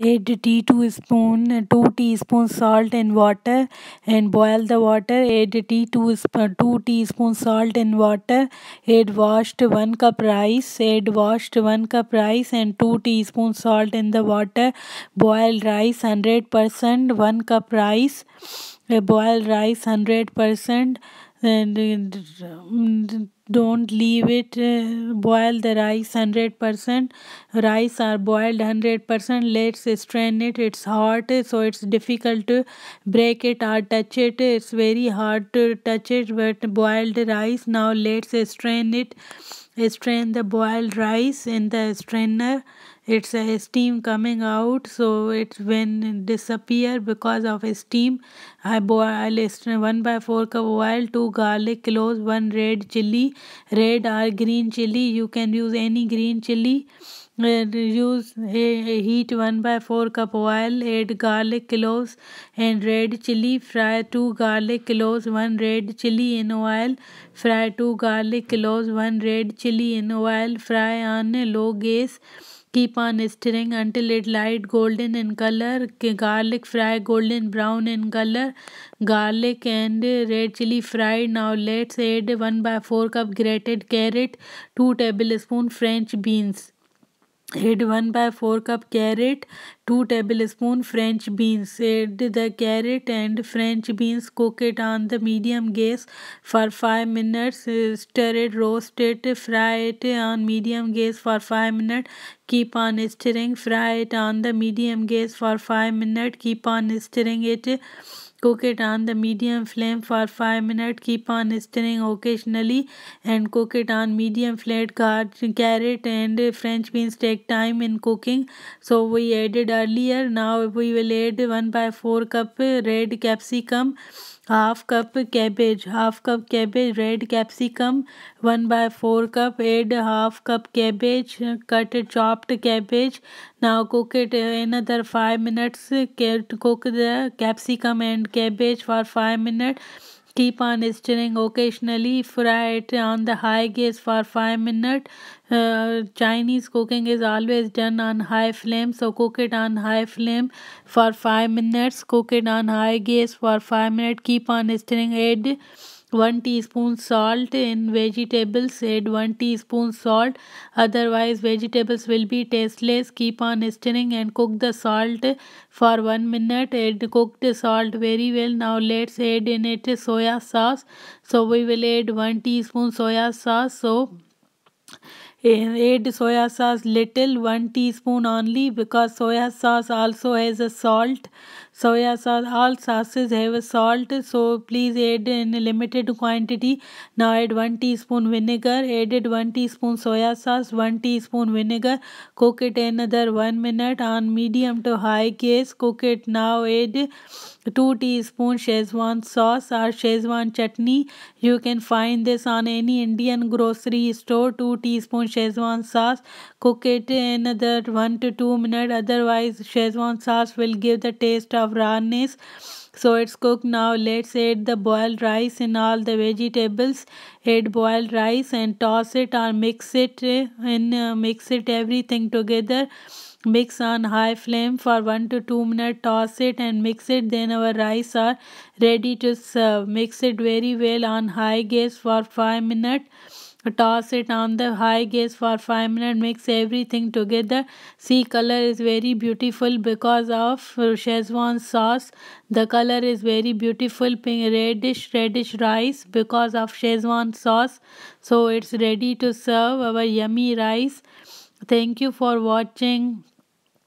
Add tea teaspoon, 2 teaspoon salt and water and boil the water. Add tea to 2 teaspoon salt and water. Add washed 1 cup rice. Add washed 1 cup rice and 2 teaspoon salt in the water. Boil rice 100%, 1 cup rice. Boil rice 100% and uh, don't leave it uh, boil the rice 100% rice are boiled 100% let's strain it it's hot so it's difficult to break it or touch it it's very hard to touch it but boiled rice now let's strain it strain the boiled rice in the strainer it's a steam coming out so it's when disappear because of steam i boil one by four cup oil two garlic cloves one red chili red or green chili you can use any green chili use eh, heat 1 by 4 cup oil add garlic cloves and red chili fry 2 garlic cloves 1 red chili in oil fry 2 garlic cloves 1 red chili in oil fry on low gas Keep on stirring until it light golden in color. Garlic fry golden brown in color. Garlic and red chili fried. Now let's add 1 by 4 cup grated carrot, 2 tablespoon French beans. Add 1 by 4 cup carrot, 2 tablespoon French beans. Add the carrot and French beans. Cook it on the medium gas for 5 minutes. Stir it, roast it, fry it on medium gas for 5 minutes. Keep on stirring, fry it on the medium gas for 5 minutes. Keep on stirring it. Cook it on the medium flame for 5 minutes. Keep on stirring occasionally and cook it on medium flame. Carrot and French beans take time in cooking. So we added earlier. Now we will add 1 by 4 cup red capsicum half cup cabbage half cup cabbage red capsicum one by four cup add half cup cabbage cut chopped cabbage now cook it in other five minutes cook the capsicum and cabbage for five minutes Keep on stirring occasionally. Fry it on the high gas for 5 minutes. Uh, Chinese cooking is always done on high flame. So cook it on high flame for 5 minutes. Cook it on high gas for 5 minutes. Keep on stirring. Add 1 teaspoon salt in vegetables add 1 teaspoon salt otherwise vegetables will be tasteless keep on stirring and cook the salt for 1 minute add cooked salt very well now let's add in it soya sauce so we will add 1 teaspoon soya sauce so add soya sauce little 1 teaspoon only because soya sauce also has a salt soya sauce all sauces have a salt so please add in limited quantity now add 1 teaspoon vinegar added 1 teaspoon soya sauce 1 teaspoon vinegar cook it another 1 minute on medium to high gas cook it now add 2 teaspoon Szechuan sauce or Szechuan chutney you can find this on any Indian grocery store 2 teaspoon Schezwan sauce. Cook it another 1 to 2 minutes otherwise Schezwan sauce will give the taste of rawness. So it's cooked now. Let's add the boiled rice and all the vegetables. Add boiled rice and toss it or mix it and uh, mix it everything together. Mix on high flame for 1 to 2 minutes. Toss it and mix it. Then our rice are ready to serve. Mix it very well on high gas for 5 minutes Toss it on the high gas for 5 minutes. Mix everything together. See color is very beautiful because of Szechuan sauce. The color is very beautiful. Pink reddish reddish rice because of Szechuan sauce. So it's ready to serve our yummy rice. Thank you for watching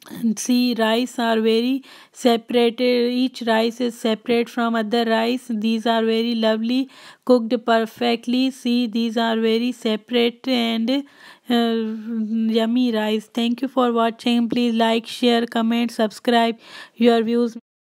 and see rice are very separated each rice is separate from other rice these are very lovely cooked perfectly see these are very separate and uh, yummy rice thank you for watching please like share comment subscribe your views